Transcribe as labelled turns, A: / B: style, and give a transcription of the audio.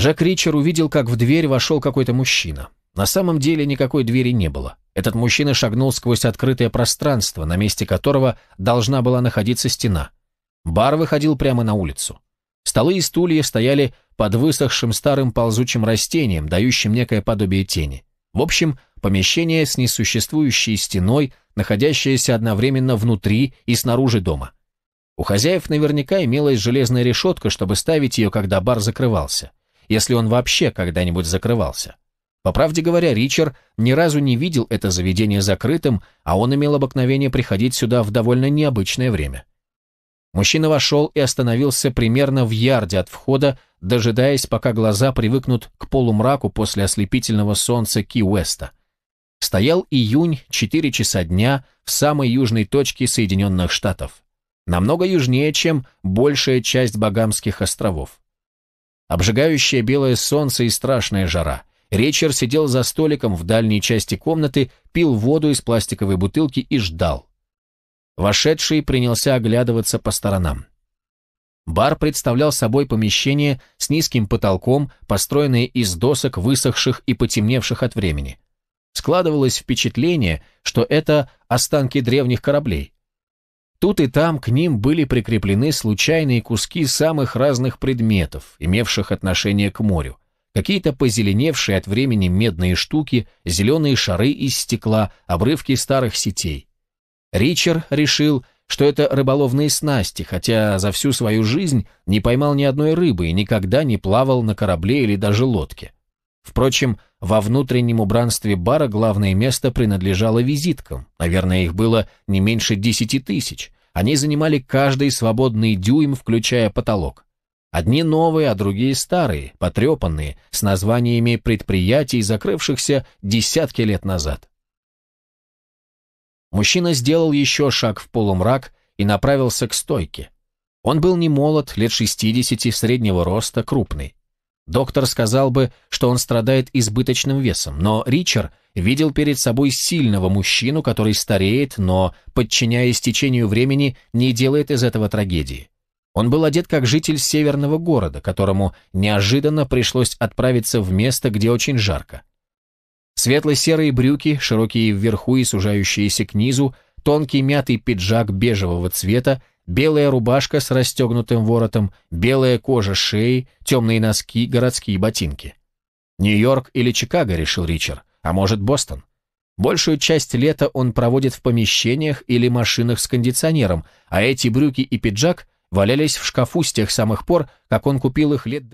A: Джек Ричер увидел, как в дверь вошел какой-то мужчина. На самом деле никакой двери не было. Этот мужчина шагнул сквозь открытое пространство, на месте которого должна была находиться стена. Бар выходил прямо на улицу. Столы и стулья стояли под высохшим старым ползучим растением, дающим некое подобие тени. В общем, помещение с несуществующей стеной, находящееся одновременно внутри и снаружи дома. У хозяев наверняка имелась железная решетка, чтобы ставить ее, когда бар закрывался если он вообще когда-нибудь закрывался. По правде говоря, Ричард ни разу не видел это заведение закрытым, а он имел обыкновение приходить сюда в довольно необычное время. Мужчина вошел и остановился примерно в ярде от входа, дожидаясь, пока глаза привыкнут к полумраку после ослепительного солнца Ки-Уэста. Стоял июнь, 4 часа дня, в самой южной точке Соединенных Штатов. Намного южнее, чем большая часть Багамских островов. Обжигающее белое солнце и страшная жара. Ричард сидел за столиком в дальней части комнаты, пил воду из пластиковой бутылки и ждал. Вошедший принялся оглядываться по сторонам. Бар представлял собой помещение с низким потолком, построенное из досок, высохших и потемневших от времени. Складывалось впечатление, что это останки древних кораблей. Тут и там к ним были прикреплены случайные куски самых разных предметов, имевших отношение к морю. Какие-то позеленевшие от времени медные штуки, зеленые шары из стекла, обрывки старых сетей. Ричард решил, что это рыболовные снасти, хотя за всю свою жизнь не поймал ни одной рыбы и никогда не плавал на корабле или даже лодке. Впрочем, во внутреннем убранстве бара главное место принадлежало визиткам. Наверное, их было не меньше десяти тысяч. Они занимали каждый свободный дюйм, включая потолок. Одни новые, а другие старые, потрепанные, с названиями предприятий, закрывшихся десятки лет назад. Мужчина сделал еще шаг в полумрак и направился к стойке. Он был не молод, лет 60, среднего роста, крупный. Доктор сказал бы, что он страдает избыточным весом, но Ричард видел перед собой сильного мужчину, который стареет, но, подчиняясь течению времени, не делает из этого трагедии. Он был одет как житель северного города, которому неожиданно пришлось отправиться в место, где очень жарко. Светло-серые брюки, широкие вверху и сужающиеся к низу, тонкий мятый пиджак бежевого цвета, белая рубашка с расстегнутым воротом, белая кожа шеи, темные носки, городские ботинки. Нью-Йорк или Чикаго, решил Ричард, а может Бостон. Большую часть лета он проводит в помещениях или машинах с кондиционером, а эти брюки и пиджак валялись в шкафу с тех самых пор, как он купил их лет